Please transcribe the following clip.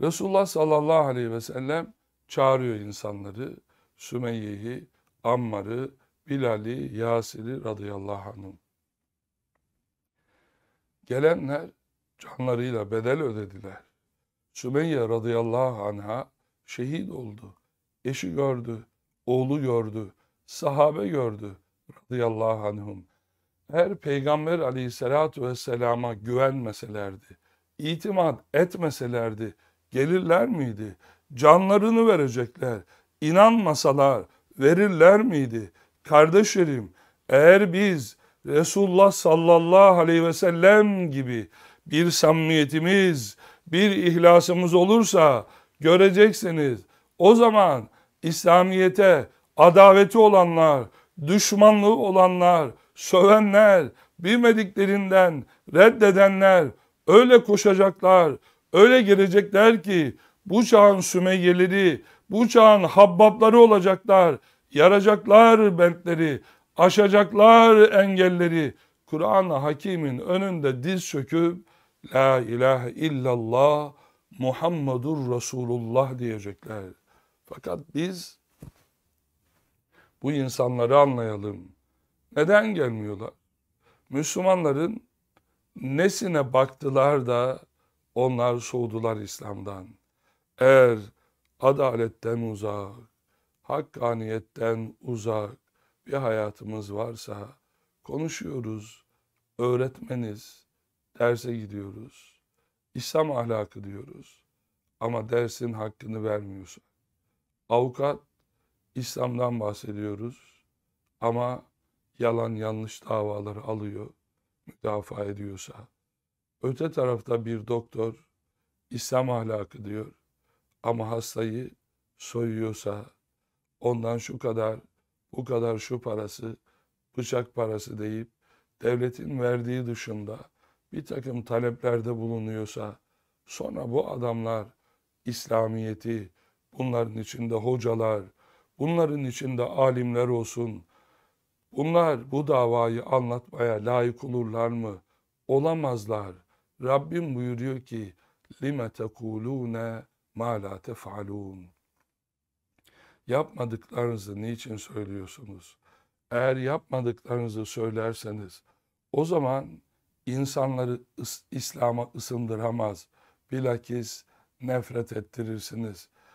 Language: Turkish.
Resulullah sallallahu aleyhi ve sellem çağırıyor insanları. Sümeyye'yi, Ammar'ı, Bilal'i, Yasir'i radıyallahu anh'ın. Gelenler canlarıyla bedel ödediler. Sümeyye radıyallahu anha şehit oldu. Eşi gördü, oğlu gördü, sahabe gördü radıyallahu anhum. Her peygamber aleyhissalatu vesselama güvenmeselerdi, itimat etmeselerdi gelirler miydi? Canlarını verecekler. İnanmasalar verirler miydi? Kardeşlerim eğer biz Resulullah sallallahu aleyhi ve sellem gibi bir samimiyetimiz, bir ihlasımız olursa göreceksiniz. O zaman İslamiyete adaveti olanlar, düşmanlığı olanlar, sövenler, bilmediklerinden reddedenler öyle koşacaklar, Öyle gelecekler ki bu çağın Sümeyyeleri, bu çağın Habbabları olacaklar. Yaracaklar bentleri, aşacaklar engelleri. Kur'an-ı Hakim'in önünde diz çöküp La ilahe illallah Muhammedur Resulullah diyecekler. Fakat biz bu insanları anlayalım. Neden gelmiyorlar? Müslümanların nesine baktılar da onlar soğudular İslam'dan. Eğer adaletten uzak, hakkaniyetten uzak bir hayatımız varsa konuşuyoruz, öğretmeniz, derse gidiyoruz. İslam ahlakı diyoruz ama dersin hakkını vermiyorsa. Avukat, İslam'dan bahsediyoruz ama yalan yanlış davaları alıyor, müdafaa ediyorsa Öte tarafta bir doktor İslam ahlakı diyor ama hastayı soyuyorsa ondan şu kadar bu kadar şu parası bıçak parası deyip devletin verdiği dışında bir takım taleplerde bulunuyorsa sonra bu adamlar İslamiyeti bunların içinde hocalar bunların içinde alimler olsun bunlar bu davayı anlatmaya layık olurlar mı? Olamazlar. Rabbim buyuruyor ki lime tekulune ma la tefalun yapmadıklarınızı niçin söylüyorsunuz? Eğer yapmadıklarınızı söylerseniz o zaman insanları İslam'a ısındıramaz. Bilakis nefret ettirirsiniz.